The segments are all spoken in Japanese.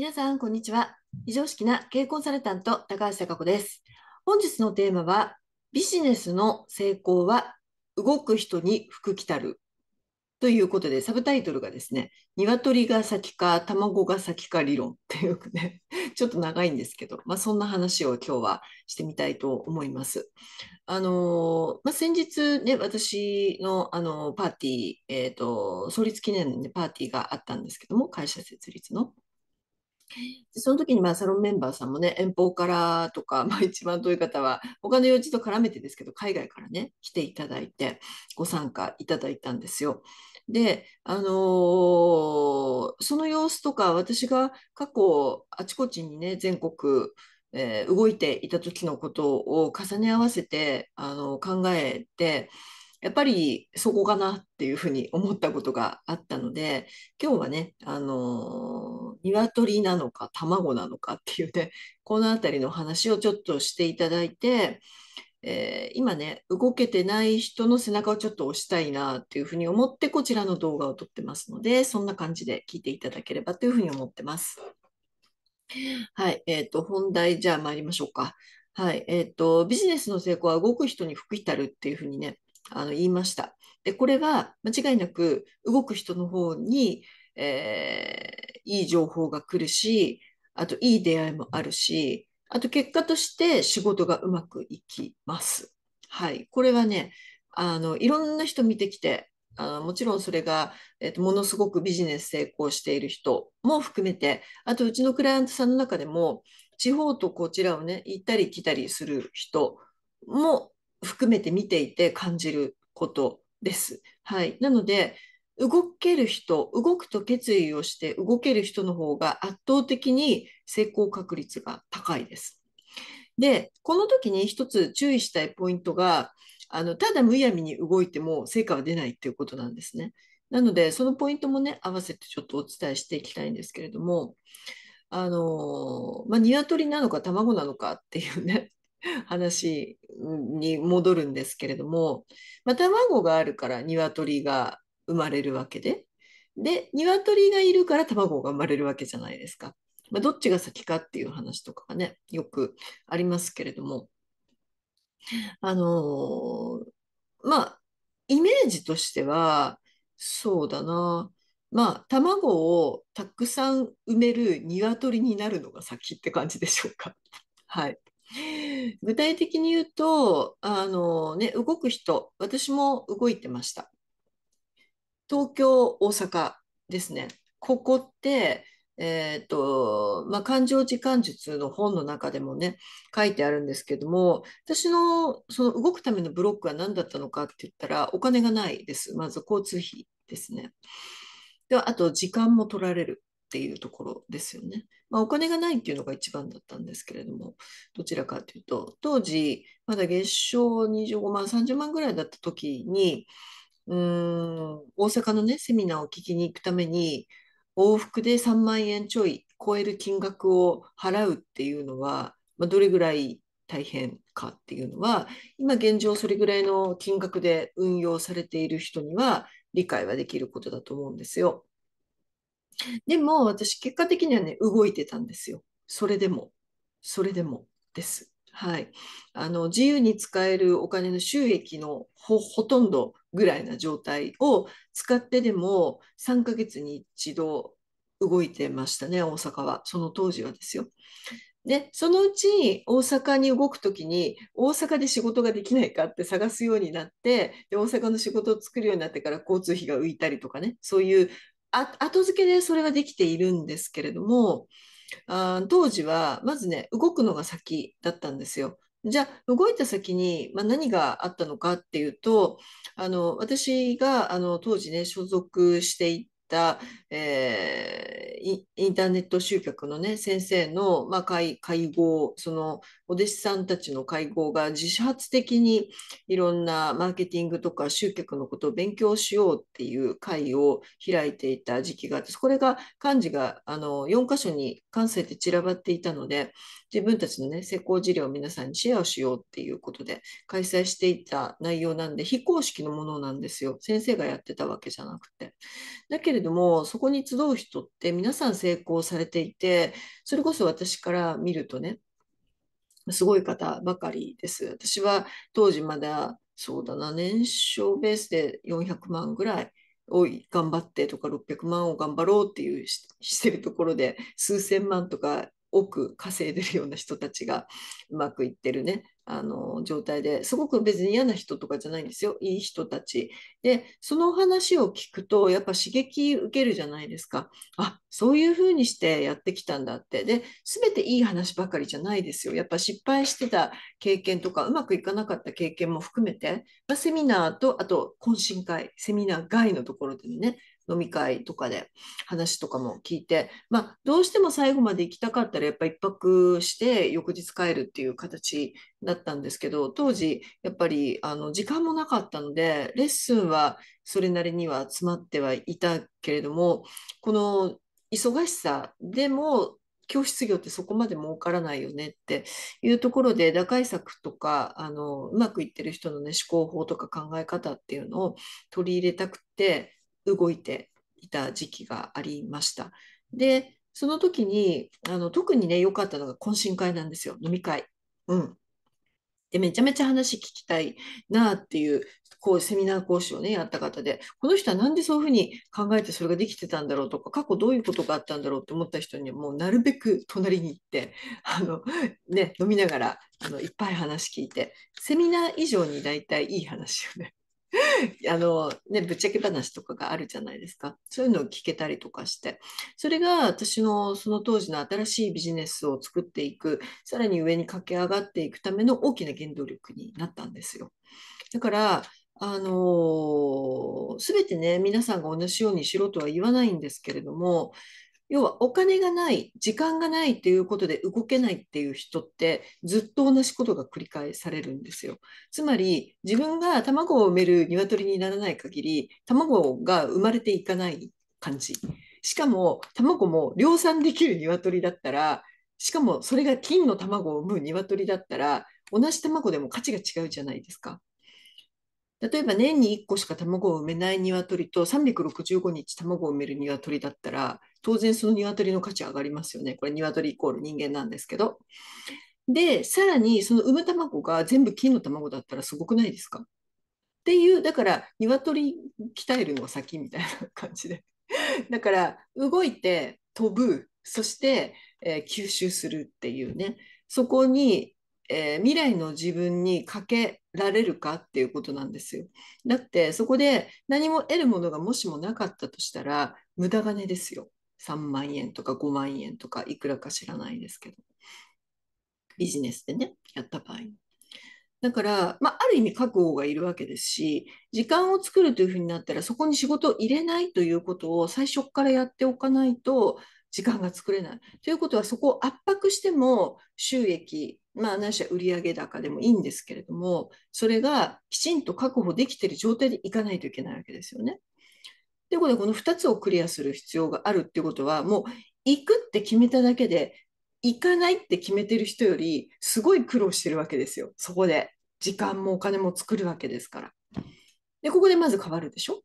皆さん、こんにちは。非常識な経営コンサルタント、高橋貴子です。本日のテーマは、ビジネスの成功は動く人に福来たる。ということで、サブタイトルがですね、鶏が先か卵が先か理論 っていうね、ちょっと長いんですけど、まあ、そんな話を今日はしてみたいと思います。あのまあ、先日ね、私のあのパーティー、えーと、創立記念の、ね、パーティーがあったんですけども、会社設立の。その時にまあサロンメンバーさんもね遠方からとか、まあ、一番遠い方は他の用事と絡めてですけど海外からね来ていただいてご参加いただいたんですよ。で、あのー、その様子とか私が過去あちこちにね全国えー、動いていた時のことを重ね合わせてあの考えてやっぱりそこかなっていうふうに思ったことがあったので今日はねあの鶏なのか卵なのかっていうねこの辺りの話をちょっとしていただいて、えー、今ね動けてない人の背中をちょっと押したいなっていうふうに思ってこちらの動画を撮ってますのでそんな感じで聞いていただければというふうに思ってます。はい、えっ、ー、と本題じゃあ参りましょうか。はい、えっ、ー、とビジネスの成功は動く人に福たるっていうふうにねあの言いました。でこれは間違いなく動く人の方に、えー、いい情報が来るしあといい出会いもあるしあと結果として仕事がうまくいきます。はい、これはねあのいろんな人見てきてあのもちろんそれが、えーと、とものすごくビジネス成功している人も含めてあとうちのクライアントさんの中でも地方とこちらをね行ったり来たりする人も含めて見ていて感じることです。はい、なので動ける人動くと決意をして動ける人の方が圧倒的に成功確率が高いです。でこの時に一つ注意したいポイントがあのただむやみに動いても成果は出ないっていうことなんですね。なのでそのポイントもね合わせてちょっとお伝えしていきたいんですけれどもあのまあ鶏なのか卵なのかっていうね話に戻るんですけれども、まあ、卵があるから鶏が生まれるわけで、で、鶏がいるから卵が生まれるわけじゃないですか。まあ、どっちが先かっていう話とかがね、よくありますけれども、あのー、まあ、イメージとしては、そうだな、まあ、卵をたくさん産める鶏になるのが先って感じでしょうか。はい。具体的に言うと、あのね、動く人、私も動いてました。東京、大阪ですね。ここって、えーとまあ、感情時間術の本の中でもね書いてあるんですけども私のその動くためのブロックは何だったのかって言ったらお金がないですまず交通費ですねであと時間も取られるっていうところですよね。まあ、お金がないっていうのが一番だったんですけれども、どちらかというと、当時、まだ月賞25万、30万ぐらいだった時に、うん大阪のね、セミナーを聞きに行くために、往復で3万円ちょい超える金額を払うっていうのは、まあ、どれぐらい大変かっていうのは今現状それぐらいの金額で運用されている人には理解はできることだと思うんですよ。でも私結果的にはね動いてたんですよそれでもそれでもです。はい、あの自由に使えるお金の収益のほとんどぐらいな状態を使ってでも3ヶ月に一度動いてましたね大阪はその当時はですよ。でそのうち大阪に動く時に大阪で仕事ができないかって探すようになってで大阪の仕事を作るようになってから交通費が浮いたりとかねそういう後付けでそれができているんですけれどもあ当時はまずね動くのが先だったんですよ。じゃあ動いた先に、まあ、何があったのかっていうとあの私があの当時ね所属していた、えー、インターネット集客のね先生の、まあ、会会合そのお弟子さんたちの会合が自発的にいろんなマーケティングとか集客のことを勉強しようっていう会を開いていた時期があって、これが幹事があの4箇所に関西で散らばっていたので、自分たちのね、施工事例を皆さんにシェアをしようっていうことで開催していた内容なんで、非公式のものなんですよ。先生がやってたわけじゃなくて。だけれども、そこに集う人って皆さん成功されていて、それこそ私から見るとね、すごい方ばかりです。私は当時まだ、そうだな、年商ベースで400万ぐらいを頑張ってとか、600万を頑張ろうっていうしてるところで、数千万とか億稼いでるような人たちがうまくいってるねあの状態ですごく別に嫌な人とかじゃないんですよいい人たちでそのお話を聞くとやっぱ刺激受けるじゃないですかあそういうふうにしてやってきたんだってで全ていい話ばかりじゃないですよやっぱ失敗してた経験とかうまくいかなかった経験も含めて、まあ、セミナーとあと懇親会セミナー外のところでね飲み会とかで話とかも聞いて、まあ、どうしても最後まで行きたかったらやっぱ1泊して翌日帰るっていう形だったんですけど当時やっぱりあの時間もなかったのでレッスンはそれなりには詰まってはいたけれどもこの忙しさでも教室業ってそこまで儲からないよねっていうところで打開策とかあのうまくいってる人の、ね、思考法とか考え方っていうのを取り入れたくて動いていた時期がありました。でその時にあの特にね良かったのが懇親会なんですよ飲み会。うん、でめちゃめちゃ話聞きたいなっていうこうセミナー講師をねやった方でこの人は何でそういうふうに考えてそれができてたんだろうとか過去どういうことがあったんだろうって思った人にはもうなるべく隣に行ってあの、ね、飲みながらあのいっぱい話聞いてセミナー以上に大体いい話をね あの、ね、ぶっちゃけ話とかがあるじゃないですか。そういうのを聞けたりとかして。それが私のその当時の新しいビジネスを作っていく、さらに上に駆け上がっていくための大きな原動力になったんですよ。だから、あの全てね皆さんが同じようにしろとは言わないんですけれども要はお金がない、時間がないということで動けないっていう人ってずっと同じことが繰り返されるんですよ。つまり自分が卵を産める鶏にならない限り卵が生まれていかない感じ。しかも卵も量産できる鶏だったら、しかもそれが金の卵を産む鶏だったら同じ卵でも価値が違うじゃないですか。例えば年に1個しか卵を産めない鶏と365日卵を産める鶏だったら当然その鶏の価値上がりますよね。これ鶏イコール人間なんですけど。で、さらにその産む卵が全部金の卵だったらすごくないですかっていう、だから鶏鍛えるのが先みたいな感じで。だから動いて飛ぶ、そして、えー、吸収するっていうね、そこにえー、未来の自分にかけられるかっていうことなんですよ。だってそこで何も得るものがもしもなかったとしたら無駄金ですよ。3万円とか5万円とかいくらか知らないですけど。ビジネスでね、やった場合に。だから、まあ、ある意味覚悟がいるわけですし、時間を作るというふうになったら、そこに仕事を入れないということを最初からやっておかないと、時間が作れない。ということは、そこを圧迫しても収益まあ、何しろ売上高でもいいんですけれども、それがきちんと確保できている状態でいかないといけないわけですよね。ということで、この2つをクリアする必要があるっていうことは、もう行くって決めただけで、行かないって決めてる人より、すごい苦労してるわけですよ、そこで。時間もお金も作るわけですから。で、ここでまず変わるでしょ。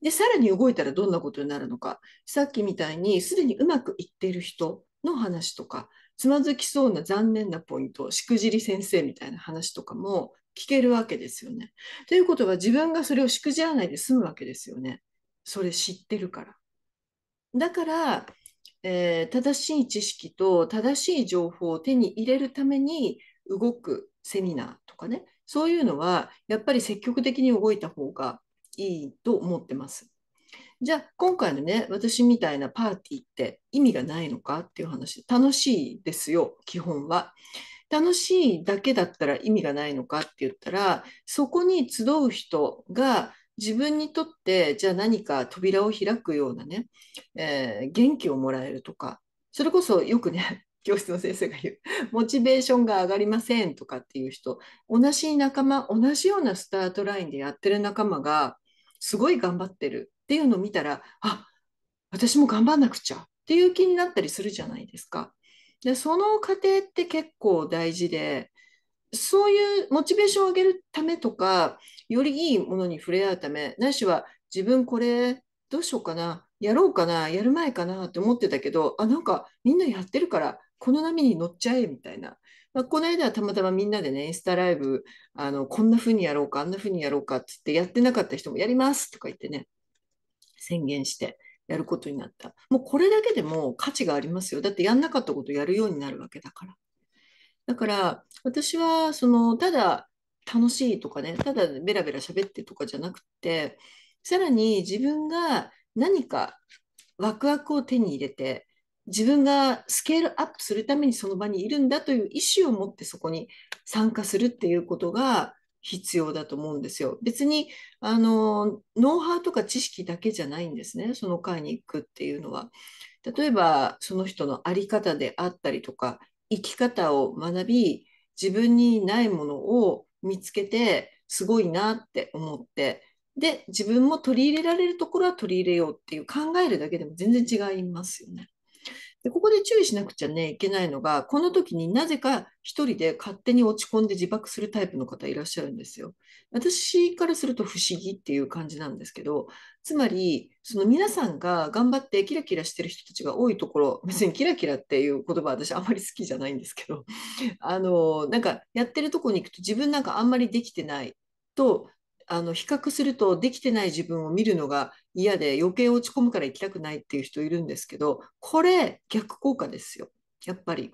で、さらに動いたらどんなことになるのか。さっきみたいに、すでにうまくいっている人の話とか、つまずきそうな残念なポイントしくじり先生みたいな話とかも聞けるわけですよね。ということは自分がそれをしくじらないで済むわけですよね。それ知ってるから。だから、えー、正しい知識と正しい情報を手に入れるために動くセミナーとかねそういうのはやっぱり積極的に動いた方がいいと思ってます。じゃあ今回のね私みたいなパーティーって意味がないのかっていう話楽しいですよ基本は。楽しいだけだったら意味がないのかって言ったらそこに集う人が自分にとってじゃあ何か扉を開くようなね、えー、元気をもらえるとかそれこそよくね 教室の先生が言うモチベーションが上がりませんとかっていう人同じ仲間同じようなスタートラインでやってる仲間がすごい頑張ってるっていうのを見たらあ私も頑張んなくちゃっていう気になったりするじゃないですか。でその過程って結構大事でそういうモチベーションを上げるためとかよりいいものに触れ合うためないしは自分これどうしようかなやろうかなやる前かなって思ってたけどあなんかみんなやってるからこの波に乗っちゃえみたいな、まあ、この間はたまたまみんなでねインスタライブあのこんな風にやろうかあんな風にやろうかっつってやってなかった人もやりますとか言ってね宣言してやることになった。もうこれだけでも価値がありますよ。だってやんなかったことやるようになるわけだから。だから私はそのただ楽しいとかね、ただベラベラ喋ってとかじゃなくて、さらに自分が何かワクワクを手に入れて、自分がスケールアップするためにその場にいるんだという意思を持ってそこに参加するっていうことが必要だと思うんですよ。別にあのノウハウとか知識だけじゃないんですねその会に行くっていうのは。例えばその人の在り方であったりとか生き方を学び自分にないものを見つけてすごいなって思ってで自分も取り入れられるところは取り入れようっていう考えるだけでも全然違いますよね。でここで注意しなくちゃ、ね、いけないのが、この時になぜか1人で勝手に落ち込んで自爆するタイプの方いらっしゃるんですよ。私からすると不思議っていう感じなんですけど、つまり、その皆さんが頑張ってキラキラしてる人たちが多いところ、別にキラキラっていう言葉私あんまり好きじゃないんですけど、あの、なんかやってるとこに行くと自分なんかあんまりできてないとあの比較するとできてない自分を見るのが嫌で余計落ち込むから行きたくないっていう人いるんですけどこれ逆効果ですよやっぱり。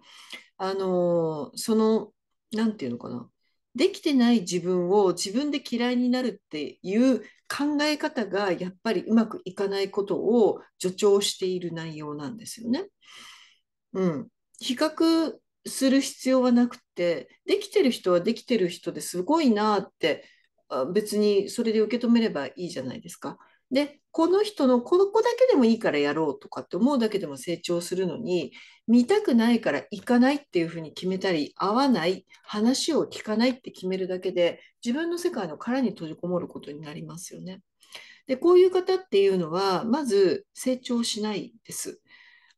あのその何て言うのかなできてない自分を自分で嫌いになるっていう考え方がやっぱりうまくいかないことを助長している内容なんですよね。うん、比較する必要はなくてできてる人はできてる人ですごいなって別にそれで受け止めればいいじゃないですか。でこの人のこの子だけでもいいからやろうとかって思うだけでも成長するのに見たくないから行かないっていうふうに決めたり合わない話を聞かないって決めるだけで自分の世界の殻に閉じこもることになりますよね。でこういう方っていうのはまず成長しないです。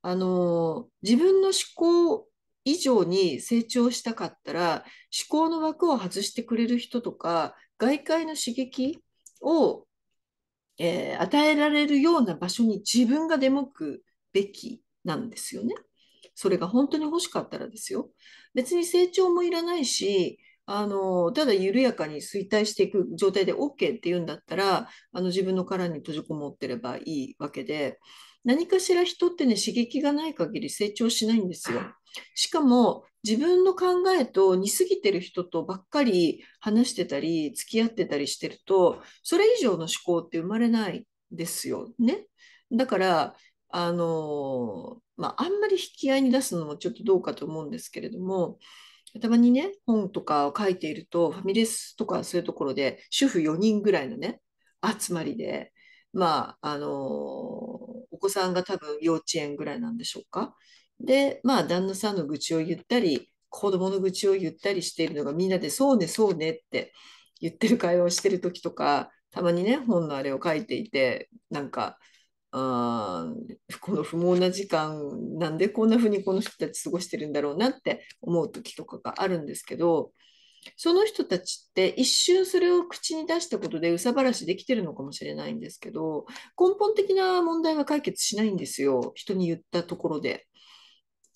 あの自分の思考以上に成長したかったら思考の枠を外してくれる人とか外界の刺激を、えー、与えられるような場所に自分が出向くべきなんですよね。それが本当に欲しかったらですよ。別に成長もいらないし、あのただ緩やかに衰退していく状態で OK っていうんだったらあの自分の殻に閉じこもってればいいわけで何かしら人ってね刺激がない限り成長しないんですよ。しかも自分の考えと似すぎてる人とばっかり話してたり付き合ってたりしてるとそれ以上の思考って生まれないですよね。だからあのまあ、あんまり引き合いに出すのもちょっとどうかと思うんですけれどもたまにね本とかを書いているとファミレスとかそういうところで主婦4人ぐらいのね集まりでまああの子さんが多分幼稚園ぐらいなんでしょうか。で、まあ、旦那さんの愚痴を言ったり、子供の愚痴を言ったりしているのがみんなで「そうねそうね」って言ってる会話をしてる時とかたまにね本のあれを書いていてなんかあこの不毛な時間なんでこんな風にこの人たち過ごしてるんだろうなって思う時とかがあるんですけどその人たちって一瞬それを口に出したことで憂さ晴らしできてるのかもしれないんですけど根本的な問題は解決しないんですよ人に言ったところで。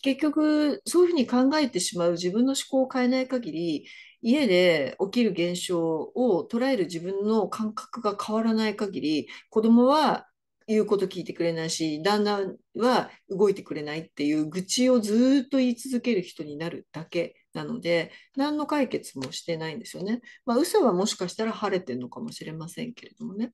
結局そういうふうに考えてしまう自分の思考を変えない限り家で起きる現象を捉える自分の感覚が変わらない限り子供は言うこと聞いてくれないし旦那は動いてくれないっていう愚痴をずっと言い続ける人になるだけなので何の解決もしてないんですよね。まあ、嘘はもしかしたら晴れてるのかもしれませんけれどもね。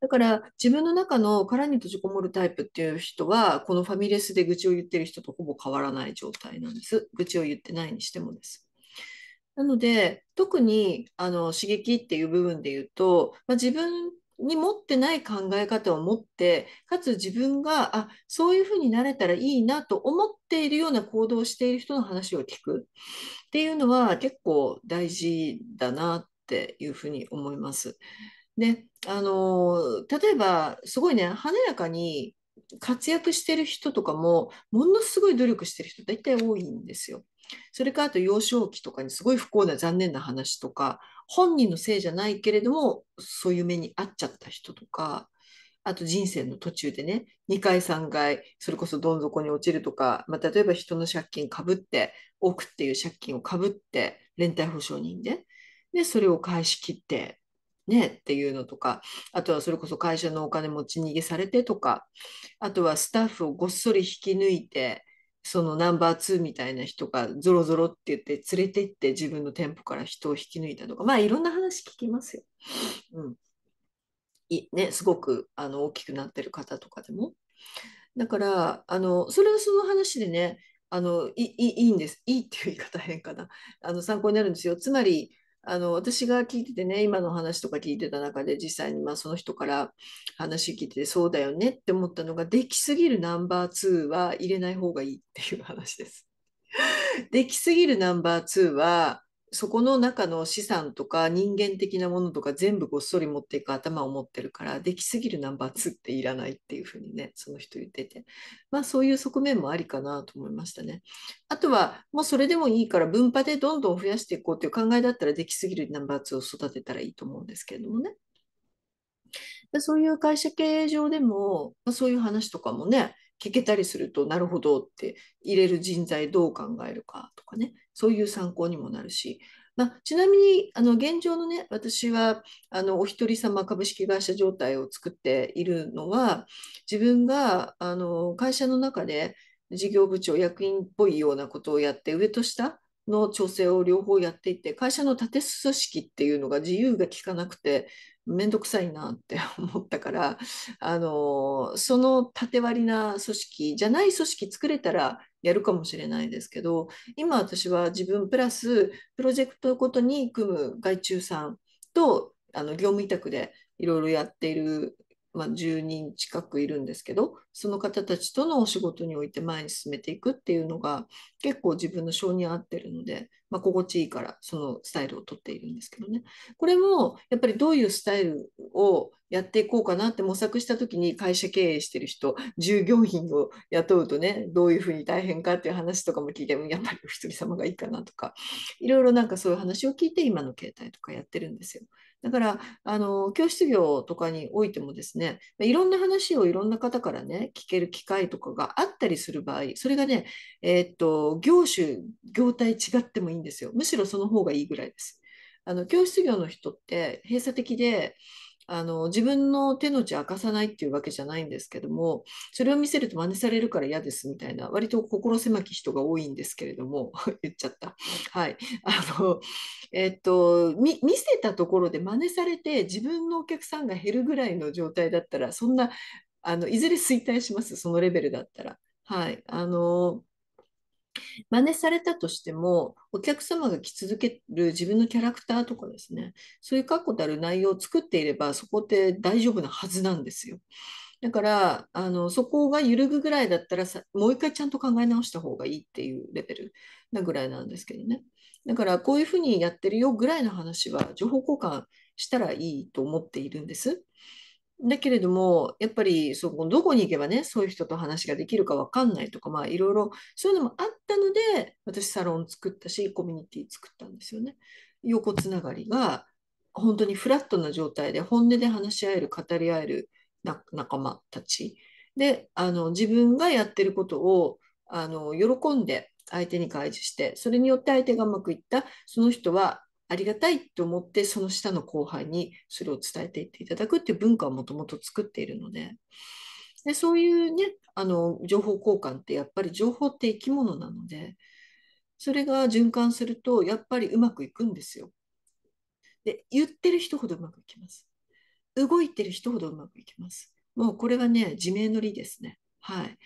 だから自分の中の殻に閉じこもるタイプっていう人はこのファミレスで愚痴を言ってる人とほぼ変わらない状態なんです。愚痴を言ってないにしてもです。なので特にあの刺激っていう部分で言うと、まあ、自分に持ってない考え方を持って、かつ自分が、あ、そういうふうになれたらいいなと思っているような行動をしている人の話を聞くっていうのは結構大事だなっていうふうに思います。で、あの、例えばすごいね、華やかに活躍してる人とかも、ものすごい努力してる人大体多いんですよ。それからあと幼少期とかにすごい不幸な残念な話とか、本人のせいじゃないけれども、そういう目に遭っちゃった人とか、あと人生の途中でね、2回、3回、それこそどん底に落ちるとか、まあ、例えば人の借金かぶって、億っていう借金をかぶって、連帯保証人で、で、それを返し切って、ね、っていうのとか、あとはそれこそ会社のお金持ち逃げされてとか、あとはスタッフをごっそり引き抜いて、そのナンバー2みたいな人がぞろぞろって言って連れてって自分の店舗から人を引き抜いたとかまあいろんな話聞きますよ。うんいね、すごくあの大きくなってる方とかでも。だからあのそれはその話でねあのいいいんですいいっていう言い方変かなあの参考になるんですよ。つまりあの私が聞いててね今の話とか聞いてた中で実際にまあその人から話聞いててそうだよねって思ったのができすぎるナンバー2は入れない方がいいっていう話です。できすぎるナンバー2はそこの中の資産とか人間的なものとか全部ごっそり持っていく頭を持ってるからできすぎるナンバーツっていらないっていうふうにねその人言っててまあそういう側面もありかなと思いましたねあとはもうそれでもいいから分派でどんどん増やしていこうっていう考えだったらできすぎるナンバーツを育てたらいいと思うんですけれどもねでそういう会社経営上でも、まあ、そういう話とかもね聞けたりするとなるほどって入れる人材どう考えるかとかねそういう参考にもなるし、まあ、ちなみにあの現状のね私はあのお一人様株式会社状態を作っているのは自分があの会社の中で事業部長役員っぽいようなことをやって上と下の調整を両方やっていて会社の縦組織っていうのが自由が利かなくて面倒くさいなって 思ったからあのその縦割りな組織じゃない組織作れたらやるかもしれないですけど今私は自分プラスプロジェクトごとに組む外注さんとあの業務委託でいろいろやっているまあ、10人近くいるんですけどその方たちとのお仕事において前に進めていくっていうのが結構自分の性に合ってるので、まあ、心地いいからそのスタイルをとっているんですけどねこれもやっぱりどういうスタイルをやっていこうかなって模索した時に会社経営してる人従業員を雇うとねどういうふうに大変かっていう話とかも聞いてもやっぱりお一人様がいいかなとかいろいろなんかそういう話を聞いて今の携帯とかやってるんですよ。だから、あの、教室業とかにおいてもですね、いろんな話をいろんな方からね、聞ける機会とかがあったりする場合、それがね、えー、っと、業種、業態違ってもいいんですよ。むしろその方がいいぐらいです。あの、教室業の人って閉鎖的で、あの自分の手の内明かさないっていうわけじゃないんですけどもそれを見せると真似されるから嫌ですみたいな割と心狭き人が多いんですけれども 言っちゃったはいあのえっと見せたところで真似されて自分のお客さんが減るぐらいの状態だったらそんなあのいずれ衰退しますそのレベルだったらはいあの真似されたとしてもお客様が着続ける自分のキャラクターとかですねそういう確固たる内容を作っていればそこって大丈夫なはずなんですよ。だからあのそこが揺るぐぐらいだったらさもう一回ちゃんと考え直した方がいいっていうレベルなぐらいなんですけどね。だからこういうふうにやってるよぐらいの話は情報交換したらいいと思っているんです。だけれども、やっぱりそこどこに行けばね、そういう人と話ができるか分かんないとか、まあいろいろそういうのもあったので、私サロン作ったし、コミュニティ作ったんですよね。横つながりが本当にフラットな状態で本音で話し合える、語り合える仲間たち。で、あの自分がやってることをあの喜んで相手に開示して、それによって相手がうまくいった、その人はありがたいと思ってその下の後輩にそれを伝えていっていただくっていう文化をもともと作っているのででそういうねあの情報交換ってやっぱり情報って生き物なのでそれが循環するとやっぱりうまくいくんですよ。で言ってる人ほどうまくいきます。動いてる人ほどうまくいきます。もうこれはね自明の理ですね。はい。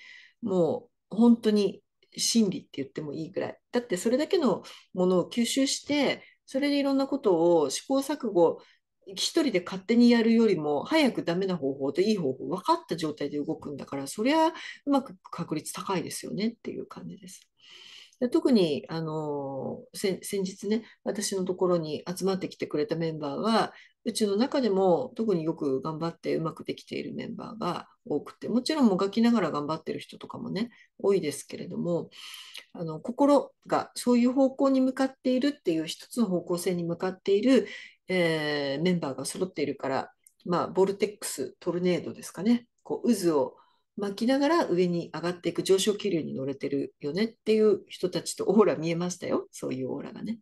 もう本当に真理って言ってもいいぐらい。だってそれだけのものを吸収してそれでいろんなことを試行錯誤一人で勝手にやるよりも早くダメな方法といい方法分かった状態で動くんだからそりゃうまく確率高いですよねっていう感じです。で特にあの先日ね私のところに集まってきてくれたメンバーはうちの中でも特によく頑張ってうまくできているメンバーが多くてもちろんもがきながら頑張ってる人とかもね多いですけれどもあの心がそういう方向に向かっているっていう一つの方向性に向かっている、えー、メンバーが揃っているから、まあ、ボルテックストルネードですかねこう渦を巻きながら上に上がっていく上昇気流に乗れてるよねっていう人たちとオーラ見えましたよ。そういうオーラがね。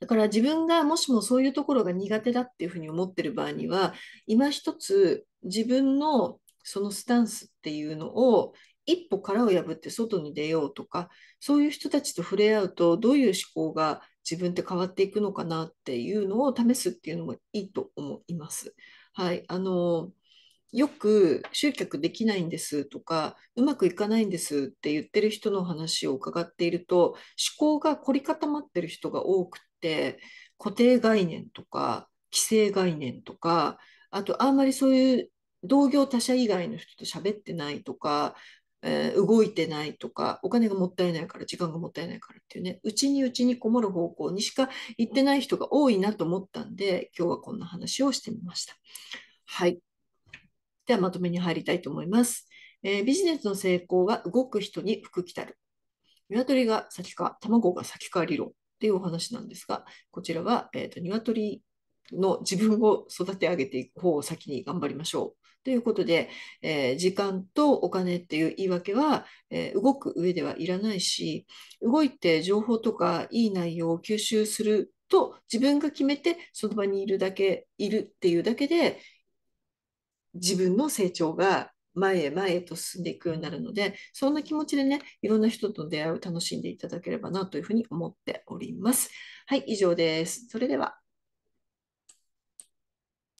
だから自分がもしもそういうところが苦手だっていうふうに思ってる場合には、今一つ自分のそのスタンスっていうのを一歩殻を破って外に出ようとか、そういう人たちと触れ合うとどういう思考が自分って変わっていくのかなっていうのを試すっていうのもいいと思います。はい。あのーよく集客できないんですとかうまくいかないんですって言ってる人の話を伺っていると思考が凝り固まってる人が多くって固定概念とか既成概念とかあとあんまりそういう同業他社以外の人と喋ってないとか、えー、動いてないとかお金がもったいないから時間がもったいないからっていうねうちにうちにこもる方向にしか行ってない人が多いなと思ったんで今日はこんな話をしてみました。はいではまとめに入りたいと思います。えー、ビジネスの成功は動く人に福来たる。鶏が先か、卵が先か理論っていうお話なんですが、こちらは、えーと、鶏の自分を育て上げていく方を先に頑張りましょう。ということで、えー、時間とお金っていう言い訳は、えー、動く上ではいらないし、動いて情報とかいい内容を吸収すると自分が決めてその場にいるだけいるっていうだけで自分の成長が前へ前へと進んでいくようになるので、そんな気持ちでね、いろんな人と出会いを楽しんでいただければなというふうに思っております。はい、以上です。それでは。